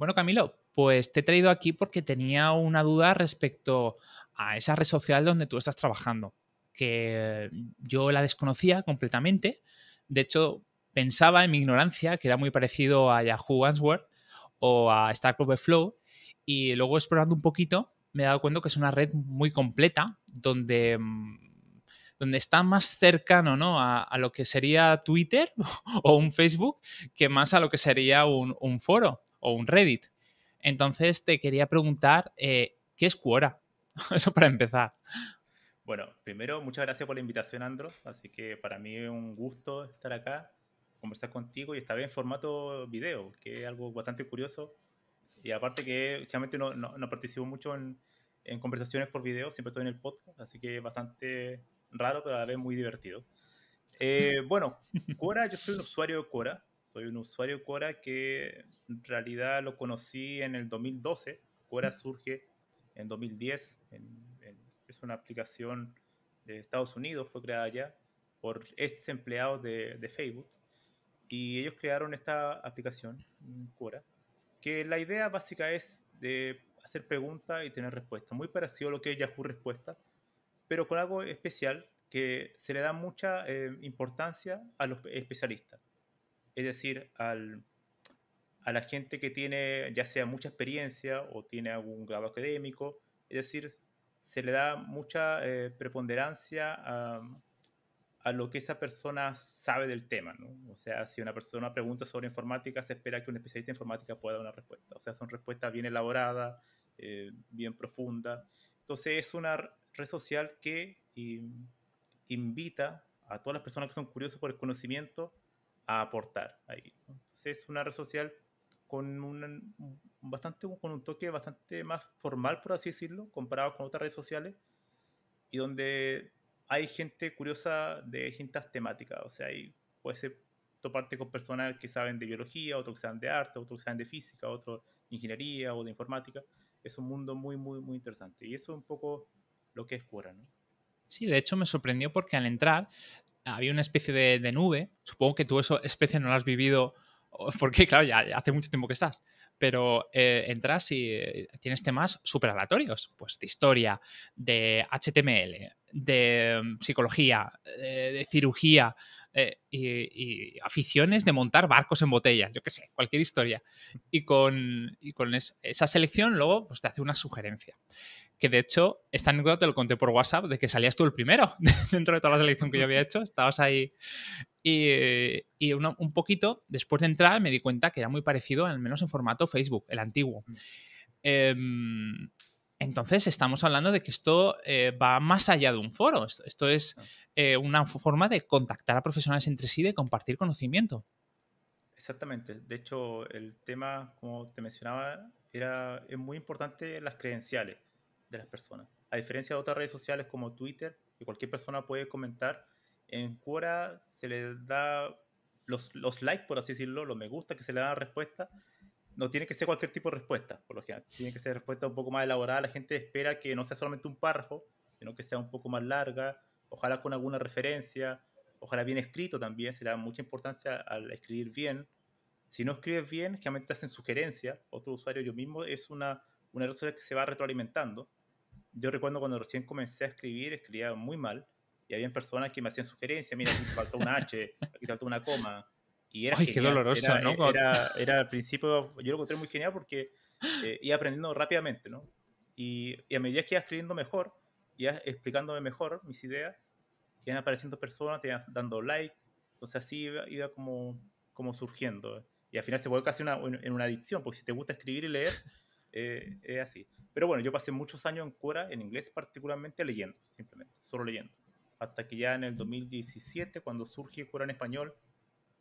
Bueno, Camilo, pues te he traído aquí porque tenía una duda respecto a esa red social donde tú estás trabajando, que yo la desconocía completamente. De hecho, pensaba en mi ignorancia que era muy parecido a Yahoo Answers o a Stack Overflow y luego explorando un poquito me he dado cuenta que es una red muy completa donde mm, donde está más cercano ¿no? a, lo que sería Twitter o un Facebook que más a lo que sería un foro o un Reddit. Entonces te quería preguntar, eh, ¿qué es Quora? Eso para empezar. Bueno, primero, muchas gracias por la invitación, Andro. Así que para mí es un gusto estar acá, conversar contigo y esta vez en formato video, que es algo bastante curioso. Y aparte que realmente no, participo mucho en, conversaciones por video, siempre estoy en el podcast, así que es bastante raro, pero a la vez muy divertido. Eh, bueno, Quora, yo soy un usuario de Quora. Soy un usuario de Quora que en realidad lo conocí en el 2012. Quora surge en 2010. es una aplicación de Estados Unidos, fue creada ya por ex empleados de, Facebook. Y ellos crearon esta aplicación, mm, Quora, que la idea básica es de hacer preguntas y tener respuestas. Muy parecido a lo que es Yahoo Respuesta, pero con algo especial que se le da mucha eh, importancia a los especialistas es decir, a la gente que tiene ya sea mucha experiencia o tiene algún grado académico, es decir, se le da mucha eh, preponderancia a, lo que esa persona sabe del tema, O sea, si una persona pregunta sobre informática, se espera que un especialista en informática pueda dar una respuesta. O sea, son respuestas bien elaboradas, eh, bien profundas. Entonces, es una red social que invita a todas las personas que son curiosas por el conocimiento a aportar ahí. Entonces es una red social con un, bastante, con un toque bastante más formal, por así decirlo, comparado con otras redes sociales, y donde hay gente curiosa de distintas temáticas. O sea, puede ser toparte con personas que saben de biología, otros que saben de arte, otros que saben de física, otros de ingeniería o de informática. Es un mundo muy, muy, muy interesante. Y eso es un poco lo que es Quora, ¿no? Sí, de hecho me sorprendió porque al entrar había una especie de, nube. Supongo que tú eso, especie, no la has vivido, porque claro, ya, hace mucho tiempo que estás. Pero eh, entras y eh, tienes temas súper aleatorios, pues de historia, de HTML, de mm, psicología, eh, de, cirugía, y, aficiones de montar barcos en botellas, yo qué sé, cualquier historia. Y con, con esa selección luego pues, te hace una sugerencia que de hecho, esta anécdota te lo conté por WhatsApp, de que salías tú el primero dentro de toda la selección que yo había hecho, estabas ahí. Y, un poquito después de entrar me di cuenta que era muy parecido, al menos en formato Facebook, el antiguo. Mm. Em, entonces estamos hablando de que esto eh, va más allá de un foro, esto, es ah. eh, una forma de contactar a profesionales entre sí, de compartir conocimiento. Exactamente, de hecho el tema, como te mencionaba, era, es muy importante las credenciales de las personas. A diferencia de otras redes sociales como Twitter, que cualquier persona puede comentar, en Quora se le da los, los likes, por así decirlo, los me gusta que se le da respuesta. No tiene que ser cualquier tipo de respuesta, por lo general. Tiene que ser respuesta un poco más elaborada. La gente espera que no sea solamente un párrafo, sino que sea un poco más larga, ojalá con alguna referencia, ojalá bien escrito también, se le da mucha importancia al escribir bien. Si no escribes bien, generalmente te hacen sugerencias, otro usuario yo mismo, es una, una red que se va retroalimentando yo recuerdo cuando recién comencé a escribir, escribía muy mal y había personas que me hacían sugerencias, mira, aquí faltó una H, aquí faltó una coma. Y era Ay, qué doloroso, era, ¿no? Eh, era, al principio, yo lo encontré muy genial porque eh, iba aprendiendo rápidamente, ¿no? Y, a medida que iba escribiendo mejor, iba explicándome mejor mis ideas, iban apareciendo personas, te iban dando like, entonces así iba, como, como surgiendo. Y al final se vuelve casi en una adicción, porque si te gusta escribir y leer, eh, es así. Pero bueno, yo pasé muchos años en Cura, en inglés particularmente, leyendo, simplemente, solo leyendo. Hasta que ya en el 2017, cuando surge Cura en español,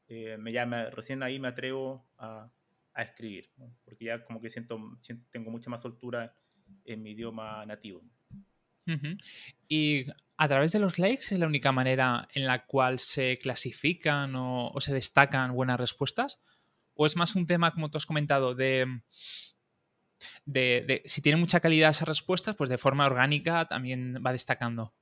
eh, me llama, recién ahí me atrevo a, a escribir, porque ya como que siento, tengo mucha más soltura en mi idioma nativo. Y a través de los likes es la única manera en la cual se clasifican o, o se destacan buenas respuestas, o es más un tema, como tú has comentado, de si tiene mucha calidad esas respuestas, pues de forma orgánica también va destacando.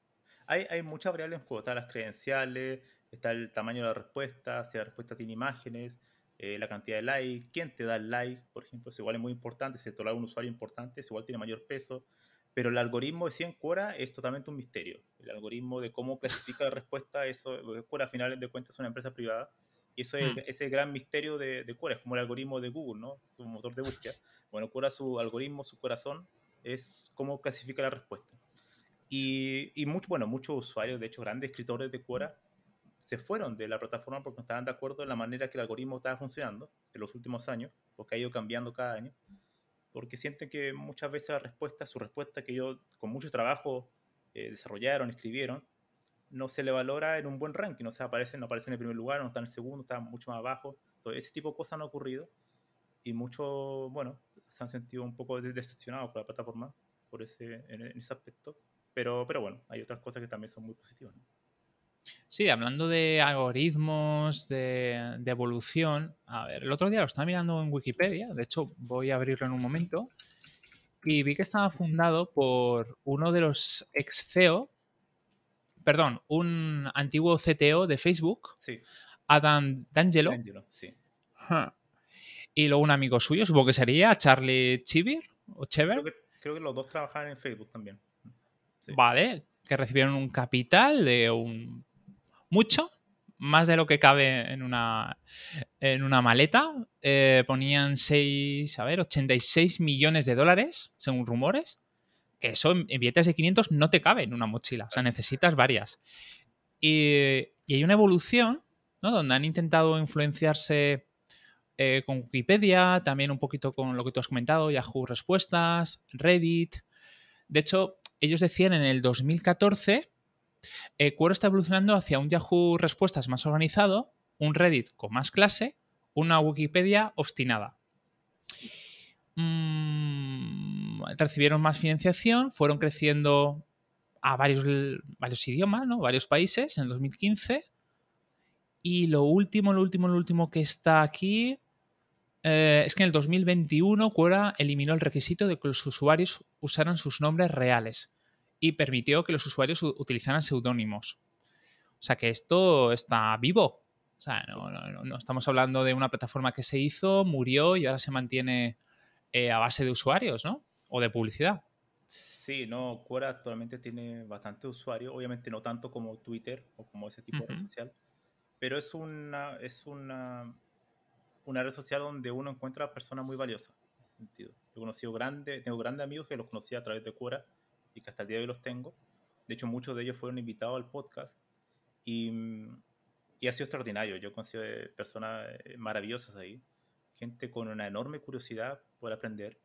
Hay, muchas variables en juego, están las credenciales, está el tamaño de la respuesta, si la respuesta tiene imágenes, eh, la cantidad de like, quién te da el like, por ejemplo, es igual es muy importante, si te lo un usuario importante, es igual tiene mayor peso, pero el algoritmo de 100 Quora es totalmente un misterio. El algoritmo de cómo clasifica la respuesta, eso, Quora eh, al final de cuentas es una empresa privada, y eso es mm. el ese gran misterio de, de es como el algoritmo de Google, ¿no? Su motor de búsqueda. Bueno, Cura, su algoritmo, su corazón, es cómo clasifica la respuesta. Y, y bueno, muchos usuarios, de hecho, grandes escritores de Quora, se fueron de la plataforma porque no estaban de acuerdo en la manera que el algoritmo estaba funcionando en los últimos años, porque ha ido cambiando cada año, porque sienten que muchas veces la respuesta, su respuesta que ellos con mucho trabajo eh, desarrollaron, escribieron, no se le valora en un buen ranking, o sea, aparece, no aparece en el primer lugar, no está en el segundo, está mucho más abajo. Entonces, ese tipo de cosas han ocurrido y muchos, bueno, se han sentido un poco decepcionados por la plataforma por ese, en, ese aspecto. Pero, pero bueno, hay otras cosas que también son muy positivas. Sí, hablando de algoritmos, de, de, evolución, a ver, el otro día lo estaba mirando en Wikipedia, de hecho voy a abrirlo en un momento, y vi que estaba fundado por uno de los ex CEO perdón, un antiguo CTO de Facebook, Adam D'Angelo. sí. Y luego un amigo suyo, supongo que sería Charlie Chivir o Chever. Creo que, los dos trabajaban en Facebook también. Vale, que recibieron un capital de un mucho, más de lo que cabe en una, en una maleta. Eh, ponían 6, a ver, 86 millones de dólares, según rumores que eso en billetes de 500 no te cabe en una mochila, o sea, necesitas varias. Y, hay una evolución, ¿no? Donde han intentado influenciarse eh, con Wikipedia, también un poquito con lo que tú has comentado, Yahoo Respuestas, Reddit. De hecho, ellos decían en el 2014, eh, cuero está evolucionando hacia un Yahoo Respuestas más organizado, un Reddit con más clase, una Wikipedia obstinada. Mm, recibieron más financiación, fueron creciendo a varios, varios idiomas, ¿no? varios países en el 2015. Y lo último, lo último, lo último que está aquí eh, es que en el 2021 Quora eliminó el requisito de que los usuarios usaran sus nombres reales y permitió que los usuarios utilizaran seudónimos. O sea que esto está vivo. O sea, no, no, estamos hablando de una plataforma que se hizo, murió y ahora se mantiene eh, a base de usuarios, ¿no? O de publicidad. Sí, no, Quora actualmente tiene bastante usuario, obviamente no tanto como Twitter o como ese tipo de social, pero es una, es una, una red social donde uno encuentra personas muy valiosas. sentido. he conocido grande, tengo grandes amigos que los conocí a través de Quora y que hasta el día de hoy los tengo. De hecho, muchos de ellos fueron invitados al podcast y, y ha sido extraordinario. Yo conocido personas eh, maravillosas ahí gente con una enorme curiosidad por aprender.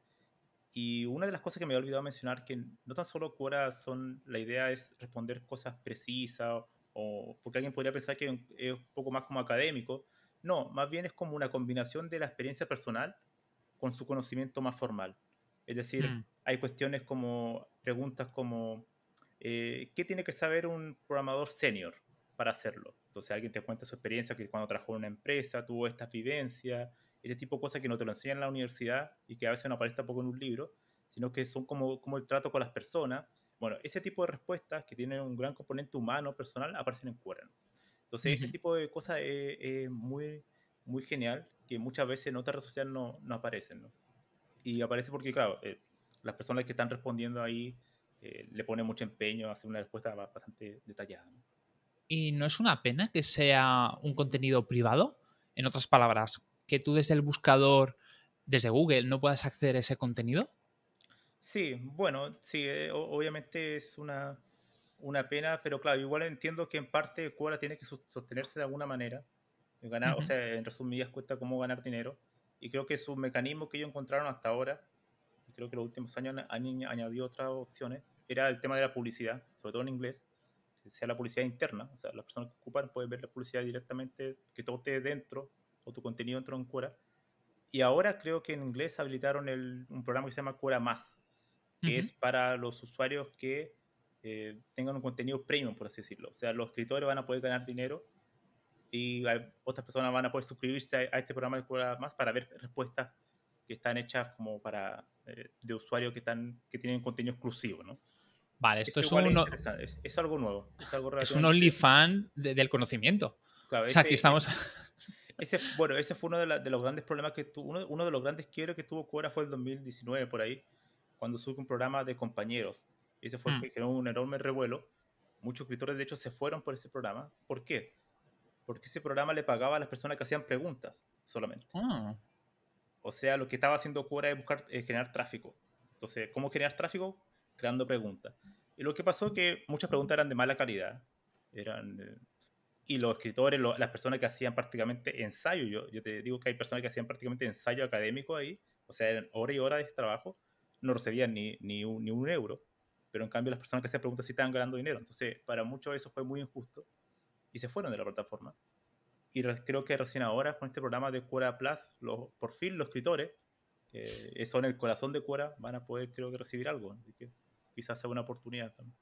Y una de las cosas que me he olvidado mencionar, que no tan solo Quora son, la idea es responder cosas precisas, o, porque alguien podría pensar que es un poco más como académico. No, más bien es como una combinación de la experiencia personal con su conocimiento más formal. Es decir, mm. hay cuestiones como, preguntas como, eh, ¿qué tiene que saber un programador senior para hacerlo? Entonces alguien te cuenta su experiencia, que cuando trabajó en una empresa tuvo estas vivencias, ese tipo de cosas que no te lo enseñan en la universidad y que a veces no aparece tampoco en un libro, sino que son como, como el trato con las personas. Bueno, ese tipo de respuestas que tienen un gran componente humano, personal, aparecen en Quora. Entonces, ese tipo de cosas es, muy, muy genial, que muchas veces en otras redes sociales no, no aparecen. ¿no? Y aparece porque, claro, eh, las personas que están respondiendo ahí eh, le ponen mucho empeño a hacer una respuesta bastante detallada. ¿Y no es una pena que sea un contenido privado? En otras palabras, que tú desde el buscador, desde Google, no puedas acceder a ese contenido? Sí, bueno, sí, eh, obviamente es una, una, pena, pero claro, igual entiendo que en parte Cuba tiene que sostenerse de alguna manera, ganar, o sea, en resumidas cuesta cómo ganar dinero, y creo que es un mecanismo que ellos encontraron hasta ahora, y creo que los últimos años han, añadido otras opciones, era el tema de la publicidad, sobre todo en inglés, sea la publicidad interna, o sea, las personas que ocupan pueden ver la publicidad directamente, que todo esté dentro o tu contenido entró en Quora. Y ahora creo que en inglés habilitaron el, un programa que se llama Cura Más, que es para los usuarios que eh, tengan un contenido premium, por así decirlo. O sea, los escritores van a poder ganar dinero y otras personas van a poder suscribirse a, este programa de Cura Más para ver respuestas que están hechas como para eh, de usuarios que están que tienen contenido exclusivo, ¿no? Vale, esto es, un, es, algo nuevo. Es, algo es un only fan del conocimiento. o sea, aquí este, estamos. Este ese, bueno, ese fue uno de, los grandes problemas que tuvo, uno, de los grandes quiebres que tuvo Cuera fue el 2019, por ahí, cuando subió un programa de compañeros. Ese fue mm. que generó un enorme revuelo. Muchos escritores, de hecho, se fueron por ese programa. ¿Por qué? Porque ese programa le pagaba a las personas que hacían preguntas solamente. Ah. O sea, lo que estaba haciendo Cuera es buscar es eh, generar tráfico. Entonces, ¿cómo generar tráfico? Creando preguntas. Y lo que pasó es que muchas preguntas eran de mala calidad, eran eh, y los escritores, las personas que hacían prácticamente ensayo, yo, yo te digo que hay personas que hacían prácticamente ensayo académico ahí, o sea, eran hora y hora de trabajo, no recibían ni, ni, un, ni un euro, pero en cambio las personas que hacían preguntas sí estaban ganando dinero, entonces para muchos eso fue muy injusto y se fueron de la plataforma. Y creo que recién ahora, con este programa de Cura Plus, los, por fin los escritores, eh, son el corazón de Cura, van a poder, creo que, recibir algo. que quizás sea una oportunidad también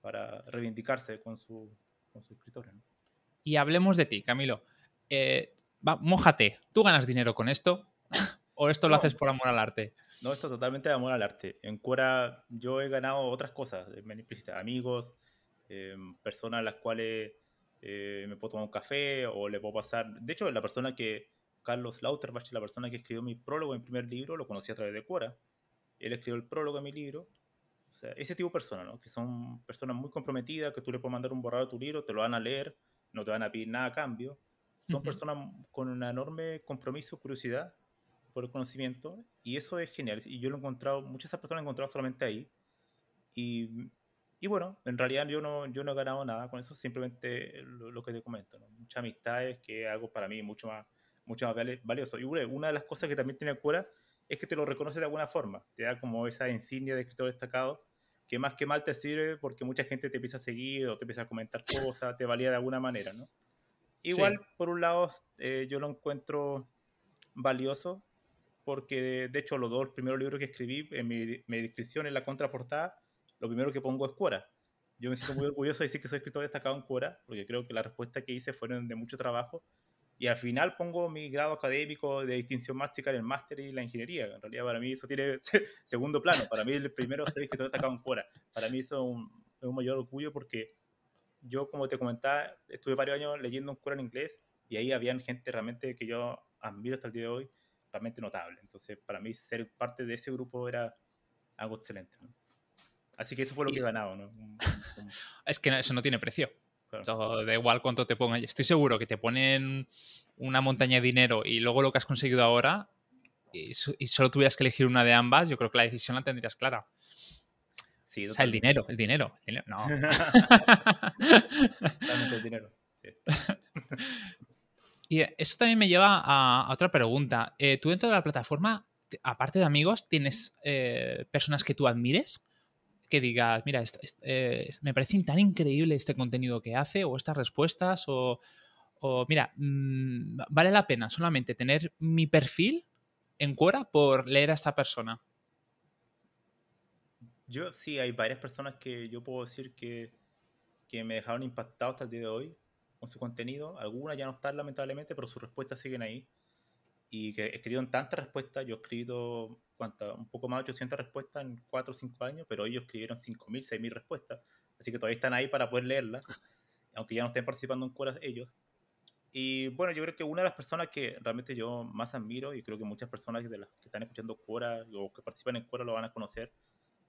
para reivindicarse con, su, con sus escritores. ¿no? Y hablemos de ti, Camilo. Eh, mójate, ¿tú ganas dinero con esto? ¿O esto lo haces por amor al arte? No, esto totalmente de amor al arte. En cuera yo he ganado otras cosas, eh, amigos, em, personas a las cuales eh, me puedo tomar un café o le puedo pasar... De hecho, la persona que, Carlos Lauterbach, la persona que escribió mi prólogo en primer libro, lo conocí a través de Cura. Él escribió el prólogo de mi libro. O sea, ese tipo de personas, ¿no? Que son personas muy comprometidas, que tú le puedes mandar un borrado de tu libro, te lo van a leer, no te van a pedir nada a cambio. Son personas con un enorme compromiso, curiosidad por el conocimiento y eso es genial. Y yo lo he encontrado, muchas de esas personas lo he encontrado solamente ahí. Y, y, bueno, en realidad yo no, yo no he ganado nada con eso, simplemente lo, que te comento, muchas amistades, que es algo para mí mucho más, mucho más valioso. Y una de las cosas que también tiene Cura es que te lo reconoce de alguna forma, te da como esa insignia de escritor destacado que más que mal te sirve porque mucha gente te empieza a seguir o te empieza a comentar cosas, te valía de alguna manera, ¿no? Igual, por un lado, eh, yo lo encuentro valioso porque, de hecho, los dos primeros libros que escribí, en mi, descripción, en la contraportada, lo primero que pongo es Cuora. Yo me siento muy orgulloso de decir que soy escritor destacado en Cuora, porque creo que la respuesta que hice fueron de mucho trabajo y al final pongo mi grado académico de distinción máxima en el máster y la ingeniería. En realidad para mí eso tiene segundo plano. Para mí el primero es que todo está acá en fuera. Para mí eso es un, mayor orgullo porque yo, como te comentaba, estuve varios años leyendo un cura en inglés y ahí habían gente realmente que yo admiro hasta el día de hoy, realmente notable. Entonces para mí ser parte de ese grupo era algo excelente. Así que eso fue lo que he ganado. es que eso no tiene precio. De oh, da igual cuánto te pongan. Estoy seguro que te ponen una montaña de dinero y luego lo que has conseguido ahora y, solo tuvieras que elegir una de ambas, yo creo que la decisión la tendrías clara. Sí, o sea, el dinero, el dinero, No. el dinero. Y eso también me lleva a, otra pregunta. Eh, ¿Tú dentro de la plataforma, aparte de amigos, tienes eh, personas que tú admires? que digas, mira, eh, me parece tan increíble este contenido que hace o estas respuestas o, mira, mm, vale la pena solamente tener mi perfil en cora por leer a esta persona. Yo sí, hay varias personas que yo puedo decir que, que me dejaron impactado hasta el día de hoy con su contenido. Algunas ya no están lamentablemente, pero sus respuestas siguen ahí y que escribieron tantas respuestas. Yo he escrito un poco más de 800 respuestas en 4 o 5 años, pero ellos escribieron 5.000, 6.000 respuestas. Así que todavía están ahí para poder leerlas, aunque ya no estén participando en curas ellos. Y bueno, yo creo que una de las personas que realmente yo más admiro, y creo que muchas personas de las que están escuchando Cuora o que participan en Cuora lo van a conocer,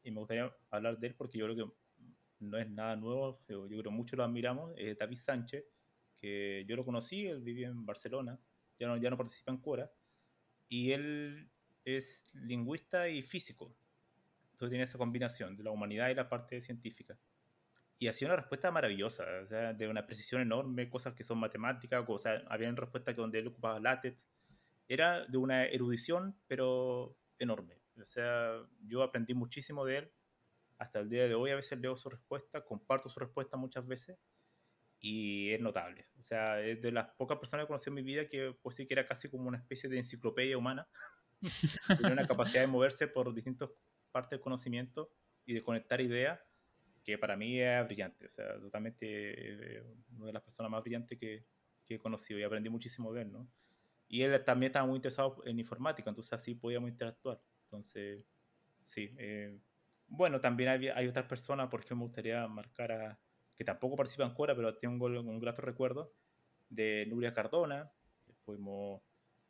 y me gustaría hablar de él porque yo creo que no es nada nuevo, yo creo que muchos lo admiramos, es David Sánchez, que yo lo conocí, él vivía en Barcelona, ya no, ya participa en Cora, y él es lingüista y físico. Entonces tiene esa combinación de la humanidad y la parte científica. Y ha una respuesta maravillosa, de una precisión enorme, cosas que son matemáticas, o sea, respuestas que donde él ocupaba látex. Era de una erudición, pero enorme. O sea, yo aprendí muchísimo de él. Hasta el día de hoy a veces leo su respuesta, comparto su respuesta muchas veces y es notable. O sea, es de las pocas personas que conocido en mi vida que pues sí que era casi como una especie de enciclopedia humana. Tiene una capacidad de moverse por distintas partes del conocimiento y de conectar ideas que para mí es brillante. O sea, totalmente eh, una de las personas más brillantes que, he conocido y aprendí muchísimo de él, ¿no? Y él también estaba muy interesado en informática, entonces así podíamos interactuar. Entonces, sí. Eh, bueno, también hay, hay otras personas, por que me gustaría marcar a que tampoco participa en pero tengo un, un grato recuerdo, de Nuria Cardona, que fuimos,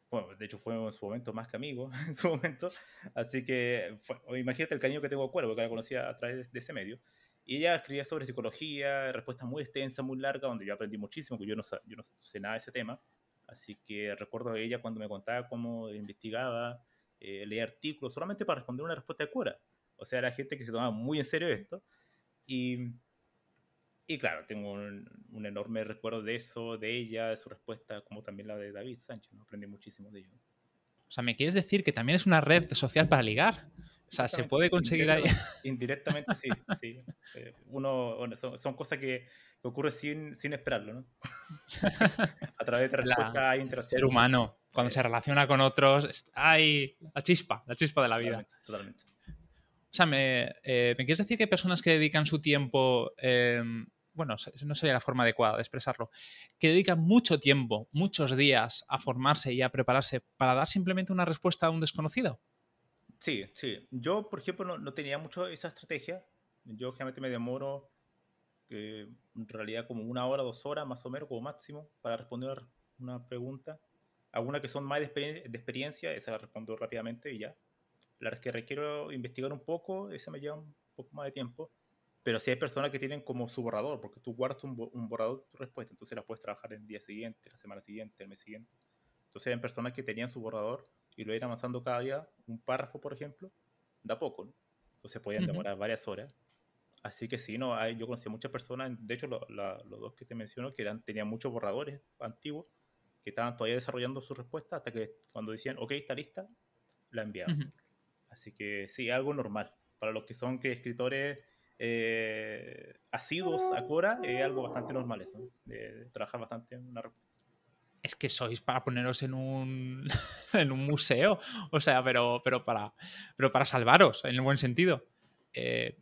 bueno, de hecho fue en su momento más que amigos, en su momento, así que imagínate el cariño que tengo a Cora, porque la conocía a través de, ese medio, y ella escribía sobre psicología, respuestas muy extensa muy largas, donde yo aprendí muchísimo, que yo no, no sé nada de ese tema, así que recuerdo a ella cuando me contaba cómo investigaba, eh, leía artículos, solamente para responder una respuesta de Cura, o sea, era gente que se tomaba muy en serio esto, y y claro, tengo un, enorme recuerdo de eso, de ella, de su respuesta, como también la de David Sánchez. Aprendí muchísimo de ello. O sea, ¿me quieres decir que también es una red social para ligar? O sea, se puede conseguir ahí. Indirectamente, sí, sí. Eh, uno, bueno, son, cosas que, ocurren sin, sin, esperarlo, ¿no? A través de respuesta Ser humano, cuando se eh. relaciona con otros, hay la chispa, la chispa de la vida. Totalmente. O sea, ¿me, eh, ¿me quieres decir que hay personas que dedican su tiempo em, bueno, no sería la forma adecuada de expresarlo, que dedican mucho tiempo, muchos días a formarse y a prepararse para dar simplemente una respuesta a un desconocido. Sí, sí. Yo, por ejemplo, no, tenía mucho esa estrategia. Yo generalmente me demoro eh, en realidad como una hora, dos horas más o menos como máximo para responder una pregunta. Algunas que son más de, de experiencia, esa la respondo rápidamente y ya. Las que requiero investigar un poco, esa me lleva un poco más de tiempo. Pero si sí hay personas que tienen como su borrador, porque tú guardas un, borrador de tu respuesta, entonces la puedes trabajar el día siguiente, la semana siguiente, el mes siguiente. Entonces hay personas que tenían su borrador y lo iban avanzando cada día, un párrafo, por ejemplo, da poco, ¿no? Entonces podían demorar varias horas. Así que sí, no, hay, yo conocí a muchas personas, de hecho los dos que te menciono, que eran, tenían muchos borradores antiguos, que estaban todavía desarrollando su respuesta hasta que cuando decían, ok, está lista, la enviaban. Así que sí, algo normal. Para los que son que escritores eh, sido a ah. algo bastante normal eso, de trabajar bastante en una es que sois para poneros en un, en un museo, o sea, pero, pero, para, pero para salvaros, en el buen sentido. Eh,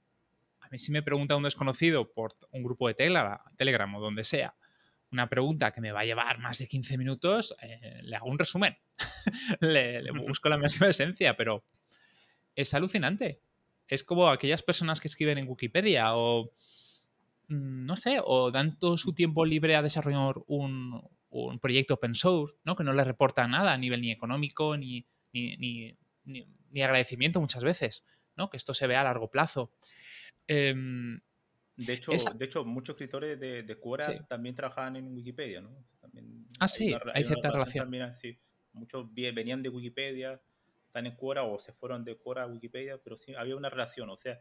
a mí si me pregunta un desconocido por un grupo de Telegram, o donde sea, una pregunta que me va a llevar más de 15 minutos, eh, le hago un resumen, le, le, busco la máxima esencia, pero es alucinante es como aquellas personas que escriben en Wikipedia o, mm, no sé, o dan todo su tiempo libre a desarrollar un, proyecto open source, ¿no? Que no le reporta nada a nivel ni económico ni, ni, ni, agradecimiento muchas veces, ¿no? Que esto se vea a largo plazo. Em, de hecho, de hecho, muchos escritores de, de también trabajaban en Wikipedia, ¿no? ah, sí, hay, cierta relación. Muchos venían de Wikipedia, están en Quora o se fueron de Quora a Wikipedia, pero sí había una relación, o sea,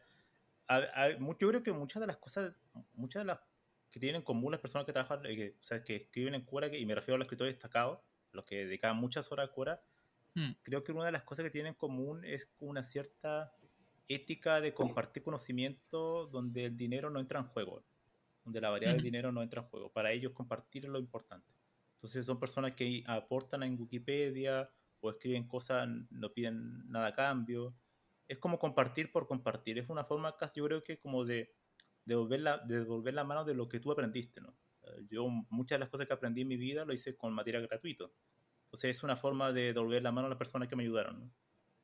yo creo que muchas de las cosas, muchas de las que tienen en común las personas que trabajan, eh, que, o sea, que escriben en Quora, que, y me refiero a los escritores destacados, los que dedican muchas horas a Quora, hmm. creo que una de las cosas que tienen en común es una cierta ética de compartir conocimiento donde el dinero no entra en juego, donde la variable del hmm. dinero no entra en juego. Para ellos compartir es lo importante. Entonces son personas que aportan en Wikipedia o escriben cosas, no piden nada a cambio. Es como compartir por compartir. Es una forma casi, yo creo que como de, devolver, la, mano de lo que tú aprendiste, Yo muchas de las cosas que aprendí en mi vida lo hice con materia gratuito. sea, es una forma de devolver la mano a las personas que me ayudaron,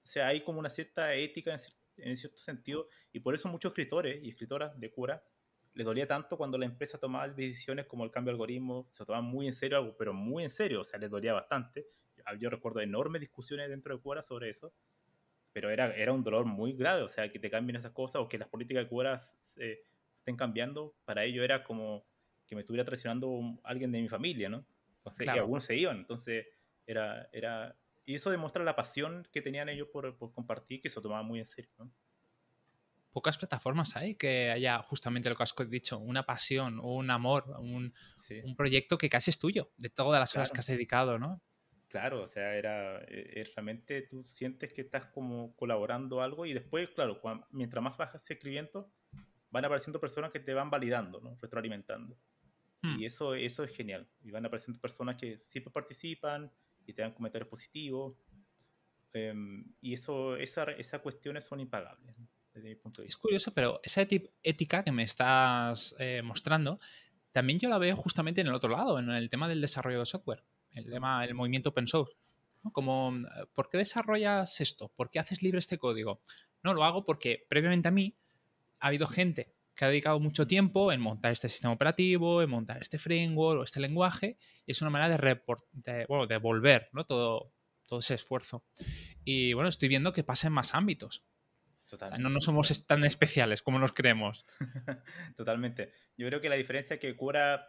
O sea, hay como una cierta ética en cierto, sentido, y por eso muchos escritores y escritoras de cura les dolía tanto cuando la empresa tomaba decisiones como el cambio de algoritmo, se tomaba muy en serio algo, pero muy en serio, o sea, les dolía bastante, yo recuerdo enormes discusiones dentro de Cuba sobre eso, pero era, era un dolor muy grave, o sea, que te cambien esas cosas o que las políticas de Cuba estén cambiando, para ello era como que me estuviera traicionando alguien de mi familia, ¿no? Entonces, claro. algunos se iban, entonces era, era... Y eso demuestra la pasión que tenían ellos por, compartir, que se lo tomaban muy en serio, ¿no? pocas plataformas hay que haya justamente lo que has dicho, una pasión, un amor, un, un proyecto que casi es tuyo, de todas las horas que has dedicado, ¿no? Claro, o sea, era, eh, eh, realmente tú sientes que estás como colaborando algo y después, claro, mientras más bajas escribiendo, van apareciendo personas que te van validando, ¿no? retroalimentando. Hmm. Y eso, eso es genial. Y van apareciendo personas que siempre participan y te dan comentarios positivos. Em, y eso, esa, esas cuestiones son impagables, desde mi punto de vista. Es curioso, pero esa ética que me estás eh, mostrando, también yo la veo justamente en el otro lado, en el tema del desarrollo de software el tema, el movimiento open source. Como, eh, ¿por qué desarrollas esto? ¿Por qué haces libre este código? No, lo hago porque previamente a mí ha habido gente que ha dedicado mucho tiempo en montar este sistema operativo, en montar este framework o este lenguaje, y es una manera de, report, ¿no? todo, todo ese esfuerzo. Y bueno, estoy viendo que pasa en más ámbitos. no, no somos tan especiales como nos creemos. Totalmente. Yo creo que la diferencia que Cura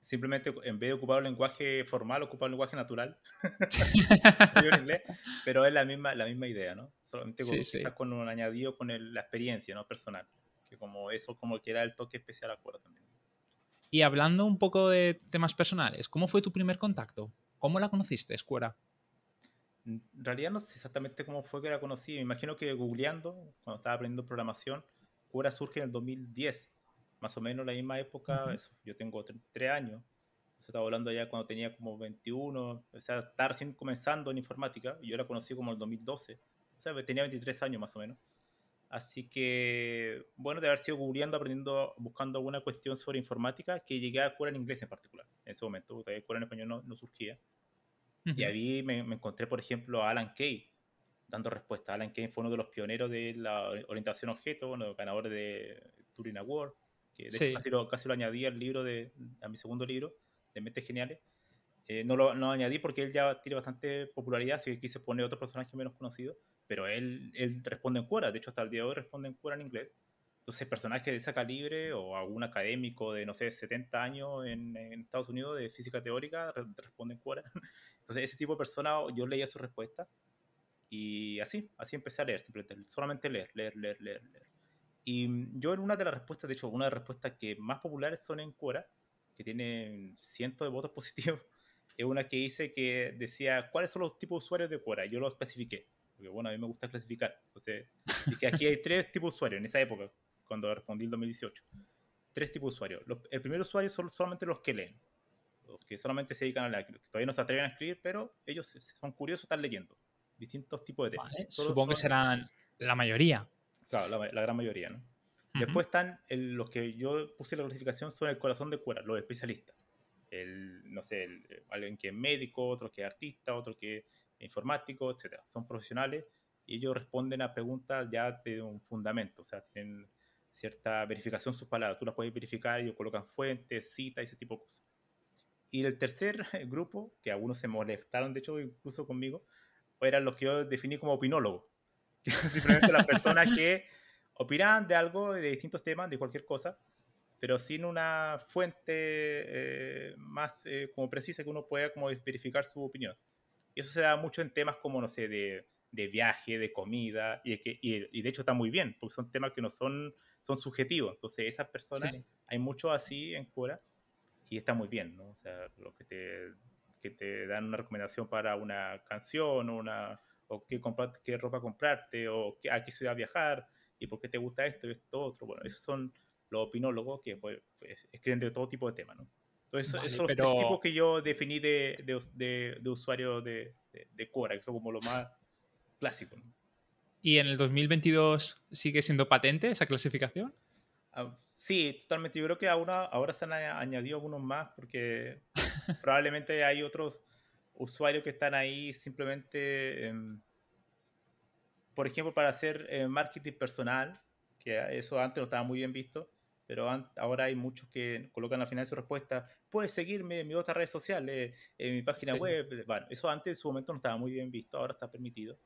simplemente en vez de ocupar un lenguaje formal, ocupar un lenguaje natural. pero es la misma, la misma idea, ¿no? Solamente sí, con un añadido con la experiencia, ¿no? Personal. Que como eso como que era el toque especial a Cura también. Y hablando un poco de temas personales, ¿cómo fue tu primer contacto? ¿Cómo la conociste, Cura? Mm, en realidad no sé exactamente cómo fue que la conocí. Me imagino que googleando, cuando estaba aprendiendo programación, Cura surge en el 2010 más o menos la misma época, yo tengo 33 años, se estaba hablando ya cuando tenía como 21, o sea, estar recién comenzando en informática, yo la conocí como el 2012, o sea, tenía 23 años más o menos. Así que, bueno, de haber sido cubriendo, aprendiendo, buscando alguna cuestión sobre informática, que llegué a cura en inglés en particular, en ese momento, porque todavía cura en español no, surgía. Y ahí me, encontré, por ejemplo, a Alan Kay, dando respuesta. Alan Kay fue uno de los pioneros de la orientación objeto, los ganador de Turing Award de hecho casi lo, añadí al libro de, a mi segundo libro, de Mentes Geniales. Eh, no, lo, no añadí porque él ya tiene bastante popularidad, así que quise poner otro personaje menos conocido, pero él, él responde en cuera, de hecho hasta el día de hoy responde en cuera en inglés. Entonces, personajes de ese calibre o algún académico de, no sé, 70 años en, Estados Unidos de física teórica responde en cuera. Entonces, ese tipo de persona, yo leía su respuesta y así, así empecé a leer, simplemente, solamente leer, leer, leer, leer. Y mm, yo en una de las respuestas, de hecho, una de las respuestas que más populares son en Quora, que tienen cientos de votos positivos, es una que hice que decía, ¿cuáles son los tipos de usuarios de Quora? Yo lo clasifiqué, porque bueno, a mí me gusta clasificar. Entonces, que aquí hay tres tipos de usuarios en esa época, cuando respondí el 2018. Tres tipos de usuarios. el primer usuario son solamente los que leen, los que solamente se dedican a leer, que todavía no se atreven a escribir, pero ellos son curiosos, están leyendo distintos tipos de temas. supongo que serán la mayoría. Claro, la, gran mayoría, ¿no? Después están los que yo puse la clasificación son el corazón de cuera, los especialistas. El, no sé, eh, alguien que es médico, otro que es artista, otro que es informático, etcétera. Son profesionales y ellos responden a preguntas ya de un fundamento, o sea, tienen cierta verificación sus palabras. Tú las puedes verificar, ellos colocan fuentes, citas, ese tipo de cosas. Y el tercer grupo, que algunos se molestaron, de hecho, incluso conmigo, eran los que yo definí como opinólogos. Simplemente las personas que opinan de algo, de distintos temas, de cualquier cosa, pero sin una fuente eh, más eh, como precisa que uno pueda como verificar su opinión, Y eso se da mucho en temas como, no sé, de, de viaje, de comida, y, que, y, de hecho está muy bien, porque son temas que no son, son subjetivos. Entonces, esas personas, hay mucho así en cura y está muy bien, ¿no? O sea, lo que te, que te dan una recomendación para una canción o una o qué, ropa comprarte, o a qué ciudad viajar, y por qué te gusta esto y esto otro. Bueno, esos son los opinólogos que pues, escriben de todo tipo de temas, ¿no? Entonces, esos son los tres tipos que yo definí de, de, usuarios de, de, Quora, que son como lo más clásico. ¿Y en el 2022 sigue siendo patente esa clasificación? Ah, sí, totalmente. Yo creo que ahora, ahora se han añadido algunos más porque probablemente hay otros usuarios que están ahí simplemente, em, por ejemplo, para hacer eh, marketing personal, que eso antes no estaba muy bien visto, pero ahora hay muchos que colocan al final de su respuesta, puedes seguirme en mis otras redes sociales, en mi página web. Eh, bueno, eso antes en su momento no estaba muy bien visto, ahora está permitido.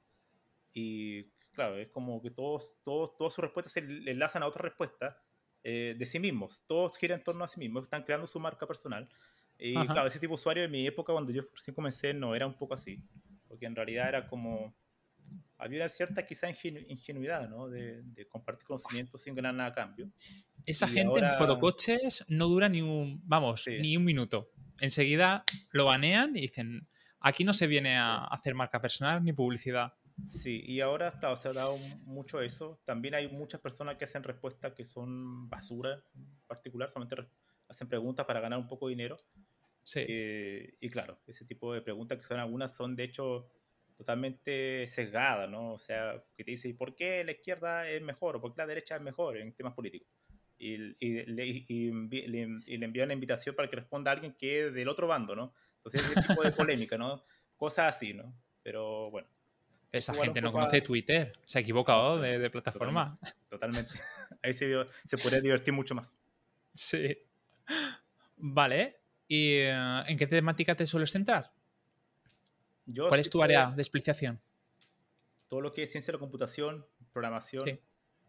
Y claro, es como que todos, todos, todas sus respuestas se enlazan a otra respuesta eh, de sí mismos. Todos giran en torno a sí mismos, están creando su marca personal. Y claro, ese tipo de usuario en mi época, cuando yo recién comencé, no era un poco así. Porque en realidad era como. Había una cierta quizá ingenuidad, ¿no? De, compartir conocimiento sin ganar nada a cambio. Esa gente ahora... en fotocoches no dura ni un. Vamos, ni un minuto. Enseguida lo banean y dicen: aquí no se viene a hacer marca personal ni publicidad. Sí, y ahora, claro, se ha dado mucho eso. También hay muchas personas que hacen respuestas que son basura en particular, solamente hacen preguntas para ganar un poco de dinero. Sí. Eh, y claro, ese tipo de preguntas que son algunas son de hecho totalmente sesgadas, ¿no? O sea, que te dicen, ¿por qué la izquierda es mejor o por qué la derecha es mejor en temas políticos? Y, y, le, y, envían la invitación para que responda alguien que es del otro bando, ¿no? Entonces ese tipo de polémica, ¿no? Cosas así, ¿no? Pero bueno. Esa gente no conoce Twitter, se ha equivocado de, plataforma. Totalmente, Ahí se, puede podría divertir mucho más. Sí. Vale, ¿Y eh, en qué temática te sueles centrar? ¿Cuál es tu área de explicación? Todo lo que es ciencia de la computación, programación,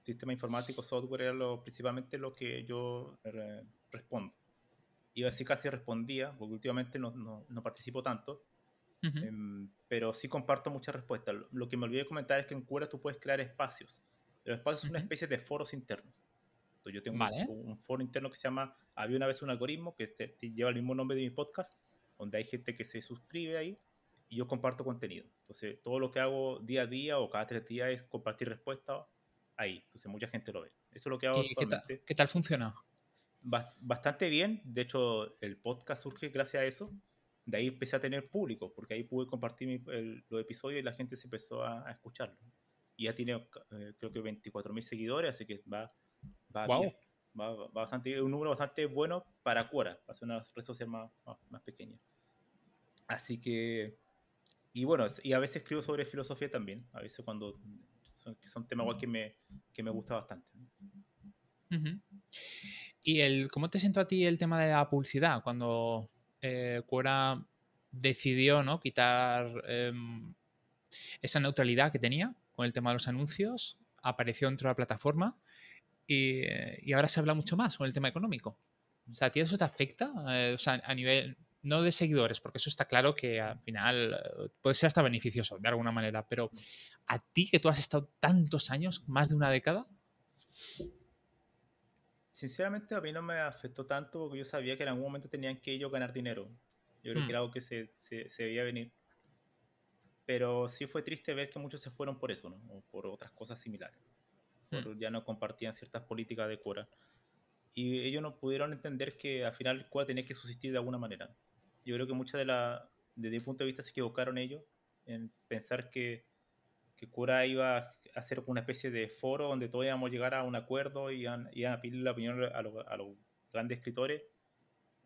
sistema informático, software, era lo, principalmente lo que yo eh, respondo. Y a decir casi respondía, porque últimamente no, no, participo tanto, em, pero sí comparto muchas respuestas. Lo, que me olvidé de comentar es que en Cura tú puedes crear espacios. Los espacios son una especie de foros internos yo tengo un, foro interno que se llama Había una vez un algoritmo, que lleva el mismo nombre de mi podcast, donde hay gente que se suscribe ahí y yo comparto contenido. Entonces, todo lo que hago día a día o cada tres días es compartir respuestas ahí. Entonces, mucha gente lo ve. Eso es lo que hago. ¿Y Qué, tal, ¿Qué tal funciona? bastante bien. De hecho, el podcast surge gracias a eso. De ahí empecé a tener público, porque ahí pude compartir los episodios y la gente se empezó a, a escucharlo. Y ya tiene, eh, creo que 24.000 seguidores, así que va bastante, un número bastante bueno para Quora, para ser una red social más, más, pequeña. Así que, y bueno, y a veces escribo sobre filosofía también, a veces cuando son, temas que me, que me gusta bastante. ¿Y el, cómo te siento a ti el tema de la publicidad? Cuando eh, Quora decidió ¿no? quitar em, esa neutralidad que tenía con el tema de los anuncios, apareció dentro de la plataforma eh, y, ahora se habla mucho más con el tema económico. O sea, ¿a ti eso te afecta? Eh, o sea, a nivel, no de seguidores, porque eso está claro que al final eh, puede ser hasta beneficioso de alguna manera, pero a ti que tú has estado tantos años, más de una década. Sinceramente a mí no me afectó tanto porque yo sabía que en algún momento tenían que ellos ganar dinero. Yo creo que era hmm. algo que se, se, debía venir. Pero sí fue triste ver que muchos se fueron por eso, ¿no? O por otras cosas similares ya no compartían ciertas políticas de Cura Y ellos no pudieron entender que al final Cura tenía que subsistir de alguna manera. Yo creo que muchas de la, desde mi punto de vista se equivocaron ellos en pensar que, que iba a hacer una especie de foro donde todos íbamos a llegar a un acuerdo y iban, a pedir la opinión a, a los grandes escritores.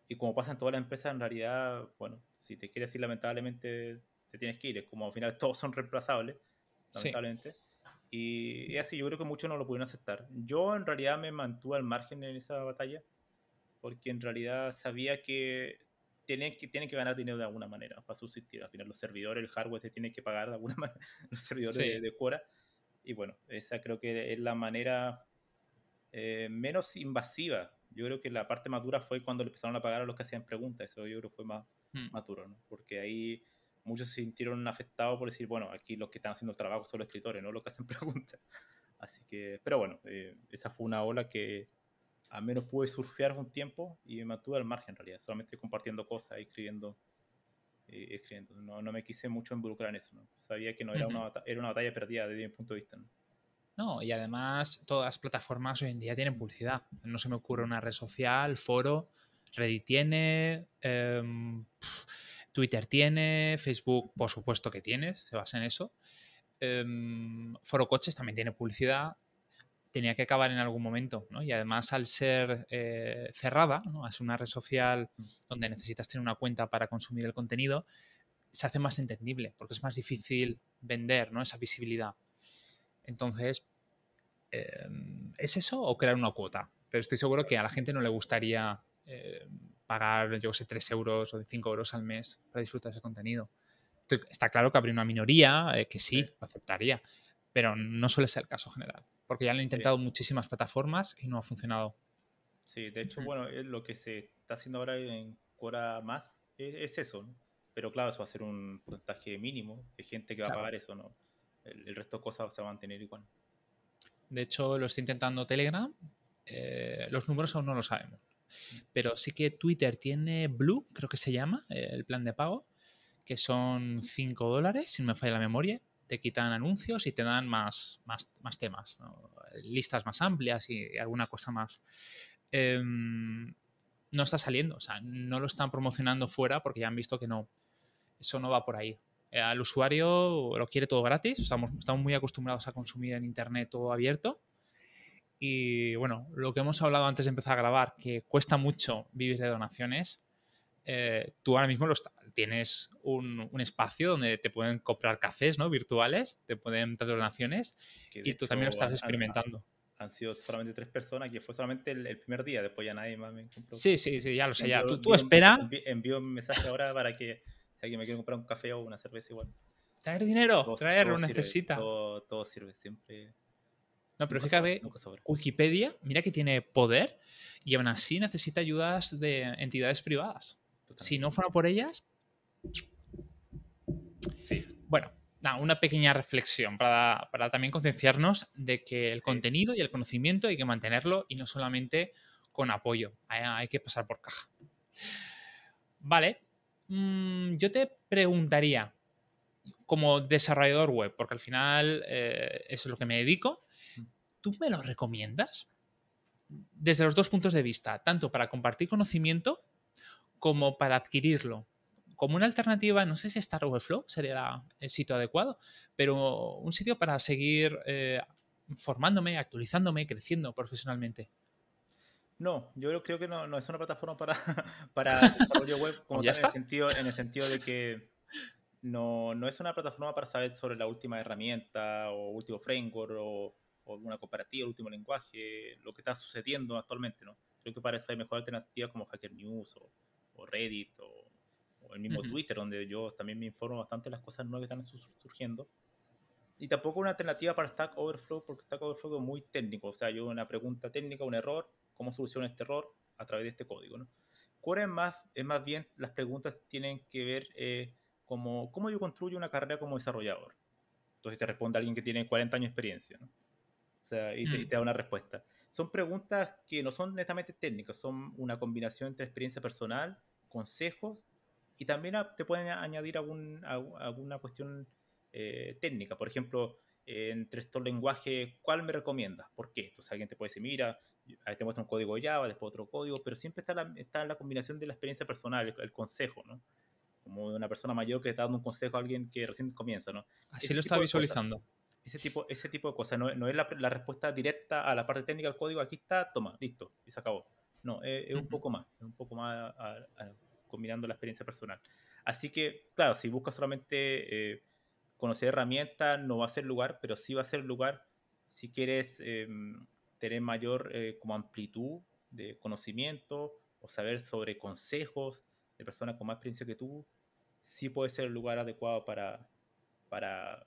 Y como pasa en todas las empresas, en realidad, bueno, si te quieres ir, lamentablemente te tienes que ir. Es como al final todos son reemplazables, lamentablemente. Y así, yo creo que muchos no lo pudieron aceptar. Yo en realidad me mantuve al margen en esa batalla, porque en realidad sabía que tienen que, tienen que ganar dinero de alguna manera para subsistir. Al final los servidores, el hardware se tiene que pagar de alguna manera, los servidores de, fuera Y bueno, esa creo que es la manera eh, menos invasiva. Yo creo que la parte más dura fue cuando le empezaron a pagar a los que hacían preguntas. Eso yo creo que fue más, maduro hmm. ¿no? Porque ahí muchos se sintieron afectados por decir, bueno, aquí los que están haciendo el trabajo son los escritores, no los que hacen preguntas. Así que, pero bueno, eh, esa fue una ola que al menos pude surfear un tiempo y me mantuve al margen en realidad, solamente compartiendo cosas, escribiendo. Eh, escribiendo. No, no, me quise mucho involucrar en eso, ¿no? sabía que no era, una, era una batalla perdida desde mi punto de vista. ¿no? No, y además todas las plataformas hoy en día tienen publicidad. No se me ocurre una red social, foro, Reddit tiene, em, Twitter tiene, Facebook por supuesto que tiene, se basa en eso. Em, Foro Coches también tiene publicidad, tenía que acabar en algún momento, ¿no? Y además al ser eh, cerrada, ¿no? es una red social mm. donde necesitas tener una cuenta para consumir el contenido, se hace más entendible porque es más difícil vender, ¿no? Esa visibilidad. Entonces, em, ¿es eso o crear una cuota? Pero estoy seguro que a la gente no le gustaría eh, pagar, yo sé, 3 euros o de 5 euros al mes para disfrutar ese contenido. Está claro que habría una minoría eh, que sí, lo aceptaría, pero no suele ser el caso general, porque ya lo han intentado muchísimas plataformas y no ha funcionado. Sí, de hecho, bueno, eh, lo que se está haciendo ahora en Cora más e-, es, eso, pero claro, eso va a ser un porcentaje mínimo de gente que va a pagar eso, ¿no? El, resto de cosas se va a mantener igual. De hecho, lo está intentando Telegram. los números aún no lo sabemos. Mm. Pero sí que Twitter tiene Blue, creo que se llama, el plan de pago, que son 5 dólares, si no me falla la memoria. Te quitan anuncios y te dan más, más, temas, listas más amplias y alguna cosa más. Em, no está saliendo, o sea, no lo están promocionando fuera porque ya han visto que no, eso no va por ahí. Al usuario lo quiere todo gratis, estamos, estamos muy acostumbrados a consumir en Internet todo abierto y bueno, lo que hemos hablado antes de empezar a grabar, que cuesta mucho vivir de donaciones, eh, tú ahora mismo tienes un, espacio donde te pueden comprar cafés ¿no? virtuales, te pueden dar donaciones y tú también lo estás experimentando. Han, sido solamente tres personas que fue solamente el, primer día, después ya nadie más me compró. Sí, sí, sí, ya lo sé, ya. Tú, espera. Envío, un mensaje ahora para que si alguien me quiere comprar un café o una cerveza igual. Traer dinero, traer, lo necesita. todo sirve, siempre no, pero fíjate, Wikipedia, mira que tiene poder y aún así necesita ayudas de entidades privadas. Si no fuera por ellas. Bueno, una pequeña reflexión para, también concienciarnos de que el contenido y el conocimiento hay que mantenerlo y no solamente con apoyo. Hay, que pasar por caja. Vale. Mm, yo te preguntaría, como desarrollador web, porque al final eso eh, es lo que me dedico, ¿tú me lo recomiendas? Desde los dos puntos de vista, tanto para compartir conocimiento como para adquirirlo. Como una alternativa, no sé si Star Overflow sería el sitio adecuado, pero un sitio para seguir eh, formándome, actualizándome, creciendo profesionalmente. No, yo creo que no, es una plataforma para, para desarrollo web como en, el sentido, en el sentido de que no, no, es una plataforma para saber sobre la última herramienta o último framework o alguna cooperativa, el último lenguaje, lo que está sucediendo actualmente, ¿no? Creo que para eso hay mejor alternativas como Hacker News o, Reddit o, el mismo Twitter, donde yo también me informo bastante de las cosas nuevas que están surgiendo. Y tampoco una alternativa para Stack Overflow, porque Stack Overflow es muy técnico. O sea, yo una pregunta técnica, un error, ¿cómo soluciono este error? A través de este código, ¿no? Core es más, es más bien, las preguntas tienen que ver eh, como, ¿cómo yo construyo una carrera como desarrollador? Entonces te responde alguien que tiene 40 años de experiencia, ¿no? y, hmm. te, da una respuesta. Son preguntas que no son netamente técnicas, son una combinación entre experiencia personal, consejos y también te pueden añadir algún, alguna cuestión eh, técnica. Por ejemplo, entre estos lenguajes, ¿cuál me recomiendas? ¿Por qué? Entonces alguien te puede decir, mira, ahí te muestra un código Java, después otro código, pero siempre está la, está la combinación de la experiencia personal, el, consejo, ¿no? Como una persona mayor que está dando un consejo a alguien que recién comienza, ¿no? Así lo está visualizando ese tipo, ese tipo de cosas. No, no es la, respuesta directa a la parte técnica del código, aquí está, toma, listo, y se acabó. No, es, un poco más, es un poco más combinando la experiencia personal. Así que, claro, si buscas solamente eh, conocer herramientas, no va a ser lugar, pero sí va a ser lugar si quieres em, tener mayor eh, como amplitud de conocimiento o saber sobre consejos de personas con más experiencia que tú, sí puede ser el lugar adecuado para, para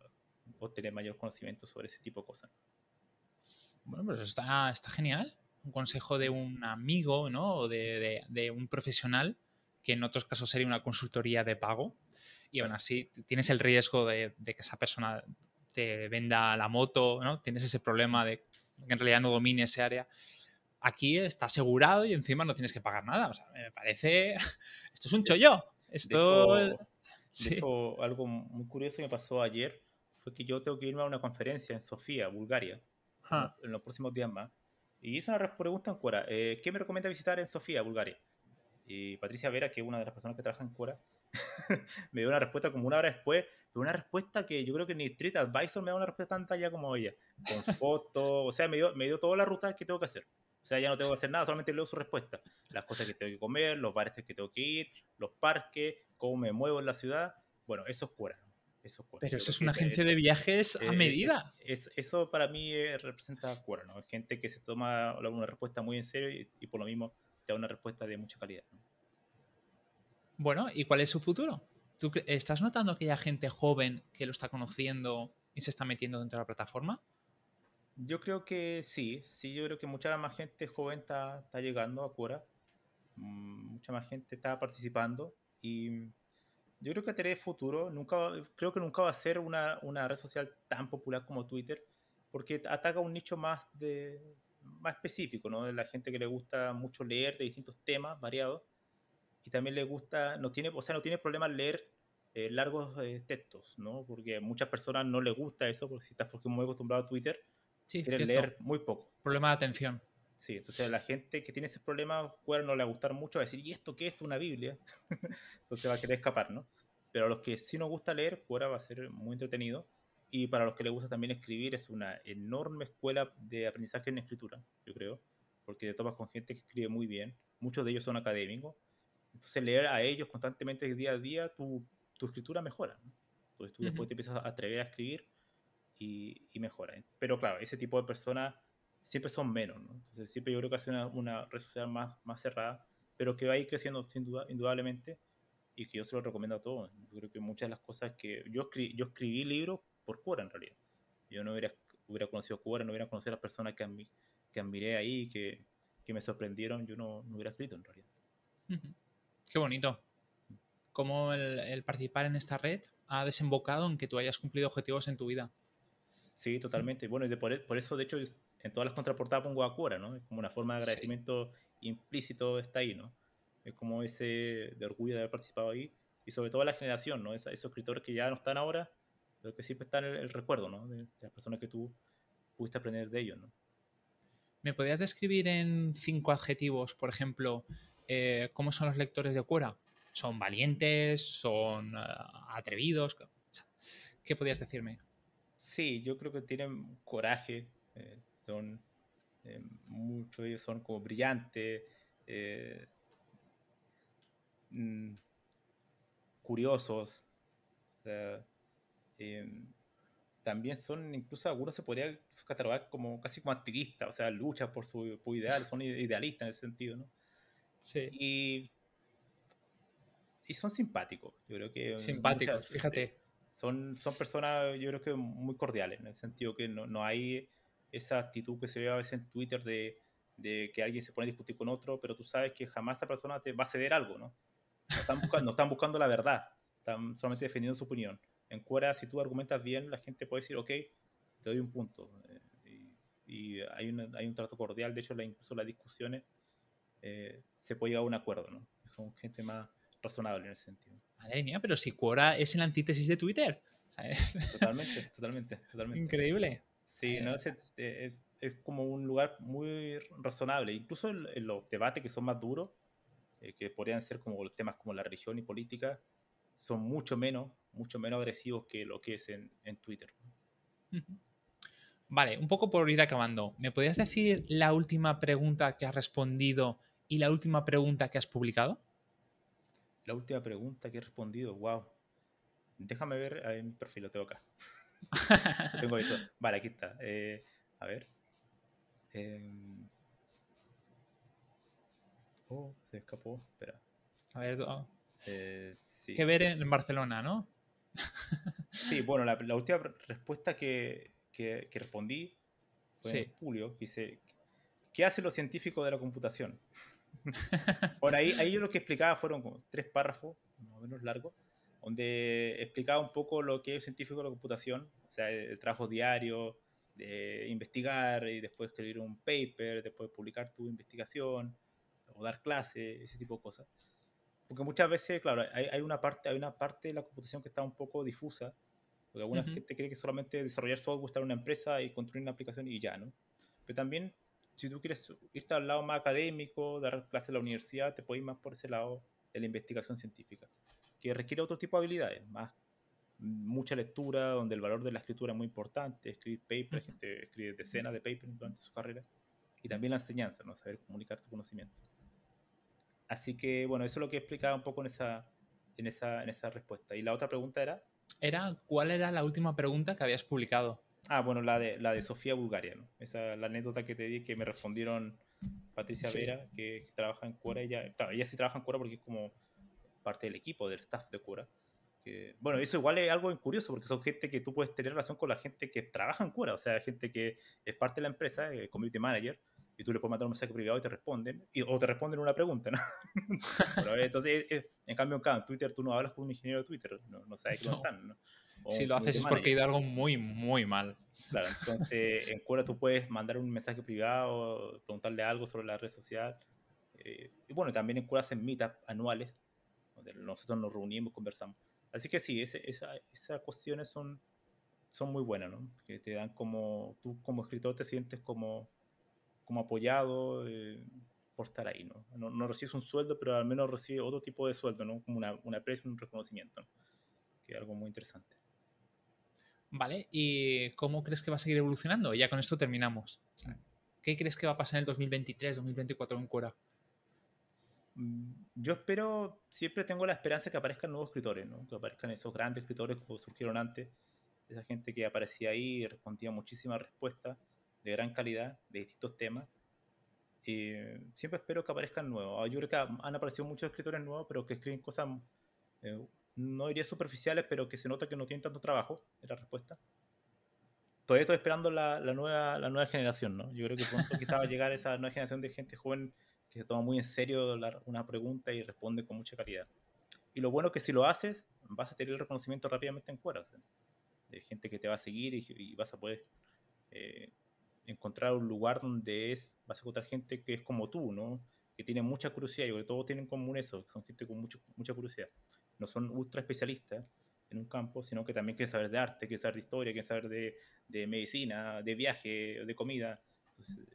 tener mayor conocimiento sobre ese tipo de cosas. Bueno, pues está, está genial. Un consejo de un amigo, ¿no? O de, un profesional, que en otros casos sería una consultoría de pago. Y aún así tienes el riesgo de, que esa persona te venda la moto, ¿no? Tienes ese problema de que en realidad no domine ese área. Aquí está asegurado y encima no tienes que pagar nada. O sea, me parece. Esto es un chollo. Esto. algo muy curioso me pasó ayer fue que yo tengo que irme a una conferencia en Sofía, Bulgaria, en los ah. próximos días más. Y hice una pregunta en Cora. Eh, ¿qué me recomienda visitar en Sofía, Bulgaria? Y Patricia Vera, que es una de las personas que trabaja en Cora, me dio una respuesta como una hora después, una respuesta que yo creo que ni Street Advisor me da una respuesta tan talla como ella, con fotos, o sea, me dio, me dio toda la ruta que tengo que hacer. O sea, ya no tengo que hacer nada, solamente leo su respuesta. Las cosas que tengo que comer, los bares que tengo que ir, los parques, cómo me muevo en la ciudad. Bueno, eso es Cora. Pues, Pero eso es una agencia de viajes a eh, medida. eso para mí eh, representa Es Gente que se toma una respuesta muy en serio y, por lo mismo te da una respuesta de mucha calidad. Bueno, ¿y cuál es su futuro? ¿Tú estás notando que hay gente joven que lo está conociendo y se está metiendo dentro de la plataforma? Yo creo que sí, sí, yo creo que mucha más gente joven está, llegando a Cura, mm, mucha más gente está participando y yo creo que tiene futuro, nunca, creo que nunca va a ser una, red social tan popular como Twitter, porque ataca un nicho más, de, más específico, ¿no? De la gente que le gusta mucho leer de distintos temas variados y también le gusta, no tiene, o sea, no tiene problema leer eh, largos eh, textos, ¿no? Porque muchas personas no les gusta eso, porque si estás porque muy acostumbrado a Twitter, sí, quieres leer muy poco. Problema de atención. Sí, entonces a la gente que tiene ese problema, cuerno no le va a gustar mucho, va a decir, ¿y esto qué es? Una Biblia. entonces va a querer escapar, ¿no? Pero a los que sí nos gusta leer, fuera va a ser muy entretenido. Y para los que les gusta también escribir, es una enorme escuela de aprendizaje en escritura, yo creo, porque te topas con gente que escribe muy bien, muchos de ellos son académicos. Entonces leer a ellos constantemente día a día, tu, tu escritura mejora. Entonces tú después te empiezas a atrever a escribir y, y mejora. ¿eh? Pero claro, ese tipo de personas siempre son menos, ¿no? Entonces siempre yo creo que hace una, una red social más, más cerrada, pero que va a ir creciendo sin duda, indudablemente y que yo se lo recomiendo a todos. Yo creo que muchas de las cosas que yo, escribí, yo escribí libros por Cura en realidad. Yo no hubiera, hubiera conocido Cura, no hubiera conocido a las personas que, que admiré ahí, que, que me sorprendieron, yo no, no, hubiera escrito en realidad. Qué bonito. Cómo el, el participar en esta red ha desembocado en que tú hayas cumplido objetivos en tu vida. Sí, totalmente. Bueno, y e, por, eso, de hecho, en todas las contraportadas pongo Cuera, ¿no? Es como una forma de agradecimiento implícito está ahí, ¿no? Es como ese de orgullo de haber participado ahí. Y sobre todo a la generación, ¿no? Es, esos escritores que ya no están ahora, pero que siempre están el, el recuerdo, ¿no? De, las personas que tú pudiste aprender de ellos, ¿no? ¿Me podrías describir en cinco adjetivos, por ejemplo, eh, cómo son los lectores de Cuera? ¿Son valientes? ¿Son eh, atrevidos? ¿Qué podrías decirme? Sí, yo creo que tienen coraje, eh, eh, muchos de ellos son como brillantes, eh, mm, curiosos, em, también son, incluso algunos se podrían catalogar como casi como activistas, o sea, luchan por su, ideal, son idealistas en ese sentido, ¿no? Sí. Y, son simpáticos, yo creo que... Simpáticos, fíjate son, son personas, yo creo que muy cordiales, en el sentido que no, no hay esa actitud que se ve a veces en Twitter de, de, que alguien se pone a discutir con otro, pero tú sabes que jamás esa persona te va a ceder algo, ¿no? No están, buscando, no están buscando la verdad, están solamente defendiendo su opinión. En Cuera, si tú argumentas bien, la gente puede decir, ok, te doy un punto. Eh, y, hay, un, hay un trato cordial, de hecho, la, incluso las discusiones eh, se puede llegar a un acuerdo, ¿no? Son gente más razonable en ese sentido madre mía, pero si Quora es el antítesis de Twitter. Totalmente, totalmente, totalmente. Increíble. Sí, eh, no, ah. eh, es, es, como un lugar muy razonable. Incluso en, los debates que son más duros, eh, que podrían ser como los temas como la religión y política, son mucho menos, mucho menos agresivos que lo que es en, en Twitter. Vale, un poco por ir acabando. ¿Me podrías decir la última pregunta que has respondido y la última pregunta que has publicado? la última pregunta que he respondido, wow. Déjame ver, a mi perfil lo tengo acá. lo tengo ahí Vale, aquí está. Eh, a ver. Em, oh, se escapó. Espera. A ver, oh. eh, que ver en Barcelona, ¿no? sí, bueno, la, última respuesta que, respondí fue julio, que dice, ¿qué hace lo científico de la computación? Por ahí, ahí yo lo que explicaba fueron como tres párrafos, más o menos largos, donde explicaba un poco lo que es el científico de la computación, o sea, el, trabajo diario, de investigar y después escribir un paper, después publicar tu investigación o dar clases, ese tipo de cosas. Porque muchas veces, claro, hay, una parte, hay una parte de la computación que está un poco difusa, porque alguna gente cree que solamente desarrollar software, estar en una empresa y construir una aplicación y ya, ¿no? Pero también si tú quieres irte al lado más académico, dar clases en la universidad, te puedes ir más por ese lado de la investigación científica, que requiere otro tipo de habilidades, más mm, mucha lectura, donde el valor de la escritura es muy importante, escribir papers, gente escribe decenas de papers durante su carrera, y también la enseñanza, ¿no? saber comunicar tu conocimiento. Así que, bueno, eso es lo que explicaba un poco en esa, en esa, en esa respuesta. Y la otra pregunta era... Era, ¿cuál era la última pregunta que habías publicado? Ah, bueno, la de, la de Sofía Bulgaria, ¿no? Esa la anécdota que te di que me respondieron Patricia Vera, que trabaja en Cura. Ella, claro, ella sí trabaja en Cura porque es como parte del equipo, del staff de Cura. Que, bueno, eso igual es algo curioso porque son gente que tú puedes tener relación con la gente que trabaja en Cura, o sea, gente que es parte de la empresa, el community manager, y tú le puedes mandar un mensaje privado y te responden, y, o te responden una pregunta, ¿no? Eh, entonces, eh, en cambio, en Twitter tú no hablas con un ingeniero de Twitter, no, sabes qué están, ¿no? si lo haces es porque ha ido algo muy, muy mal. Claro, entonces en Cura tú puedes mandar un mensaje privado, preguntarle algo sobre la red social. Eh, y bueno, también en Cura hacen meetups anuales, donde nosotros nos reunimos, conversamos. Así que sí, esas cuestiones son, son muy buenas, ¿no? Que te dan como, tú como escritor te sientes como, como apoyado eh, por estar ahí, ¿no? ¿no? recibes un sueldo, pero al menos recibes otro tipo de sueldo, ¿no? Como una, una un reconocimiento, ¿no? Que es algo muy interesante. ¿Vale? ¿Y cómo crees que va a seguir evolucionando? Ya con esto terminamos. ¿Qué crees que va a pasar en el 2023, 2024 en Cora? Mm, yo espero, siempre tengo la esperanza de que aparezcan nuevos escritores, ¿no? que aparezcan esos grandes escritores como surgieron antes, esa gente que aparecía ahí y respondía muchísimas respuestas de gran calidad, de distintos temas. Y siempre espero que aparezcan nuevos. Ah, yo creo que han aparecido muchos escritores nuevos, pero que escriben cosas eh, no diría superficiales, pero que se nota que no tienen tanto trabajo, es la respuesta. Todavía estoy esperando la, la nueva, la nueva generación, ¿no? Yo creo que pronto quizá va a llegar esa nueva generación de gente joven que se toma muy en serio una pregunta y responde con mucha calidad. Y lo bueno es que si lo haces, vas a tener el reconocimiento rápidamente en cuerdas. ¿eh? de gente que te va a seguir y, vas a poder eh, encontrar un lugar donde es, vas a encontrar gente que es como tú, ¿no? Que tiene mucha curiosidad. y sobre todo tienen en común eso, que son gente con mucho, mucha curiosidad no son ultra especialistas en un campo, sino que también quieren saber de arte, quieren saber de historia, quieren saber de, medicina, de viaje, de comida.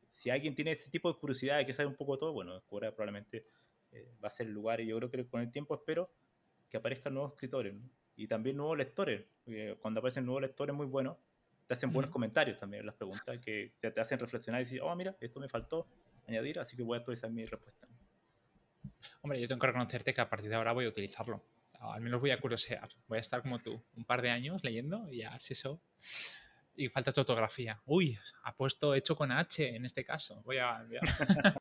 si alguien tiene ese tipo de curiosidad y que sabe un poco de todo, bueno, Cora probablemente eh, va a ser el lugar y yo creo que con el tiempo espero que aparezcan nuevos escritores y también nuevos lectores. cuando aparecen nuevos lectores muy buenos, te hacen buenos comentarios también las preguntas que te, hacen reflexionar y decir, oh, mira, esto me faltó añadir, así que voy a actualizar mi respuesta. Hombre, yo tengo que reconocerte que a partir de ahora voy a utilizarlo. Ah, al menos voy a curosear, Voy a estar como tú, un par de años leyendo y ya es eso. Y falta tu uy, Uy, puesto hecho con H en este caso. Voy a.